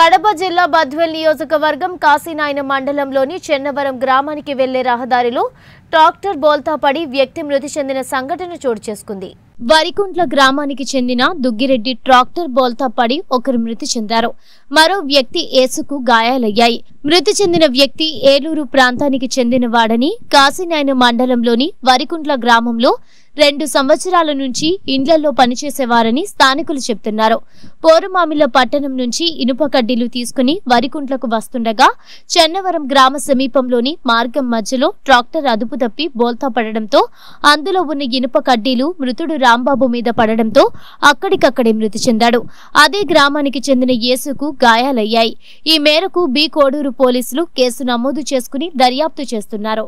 కడప జిల్లా బద్వెల్ నియోజకవర్గం కాశీనాయన మండలంలోని చెన్నవరం గ్రామానికి వెళ్లే రహదారిలో ట్రాక్టర్ బోల్తా పడి వ్యక్తి మృతి చెందిన సంఘటన చోటు చేసుకుంది వరికుంట్ల గ్రామానికి చెందిన దుగ్గిరెడ్డి ట్రాక్టర్ బోల్తా పడి ఒకరు మృతి చెందారు మరో వ్యక్తి ఏసుకు గాయాలయ్యాయి మృతి చెందిన వ్యక్తి ఏలూరు ప్రాంతానికి చెందినవాడని కాశీనాయన మండలంలోని వరికుంట్ల గ్రామంలో రెండు సంవత్సరాల నుంచి ఇండ్లలో పనిచేసేవారని స్థానికులు చెబుతున్నారు పోరుమామిల పట్టణం నుంచి ఇనుప కడ్డీలు తీసుకుని వరికుంట్లకు వస్తుండగా చెన్నవరం గ్రామ సమీపంలోని మార్గం మధ్యలో ట్రాక్టర్ అదుపు తప్పి బోల్తా పడడంతో అందులో ఉన్న ఇనుప కడ్డీలు మృతుడు రాంబాబు మీద పడడంతో అక్కడికక్కడే మృతి చెందాడు అదే గ్రామానికి చెందిన యేసుకు గాయాలయ్యాయి ఈ మేరకు బీ కోడూరు పోలీసులు కేసు నమోదు చేసుకుని దర్యాప్తు చేస్తున్నారు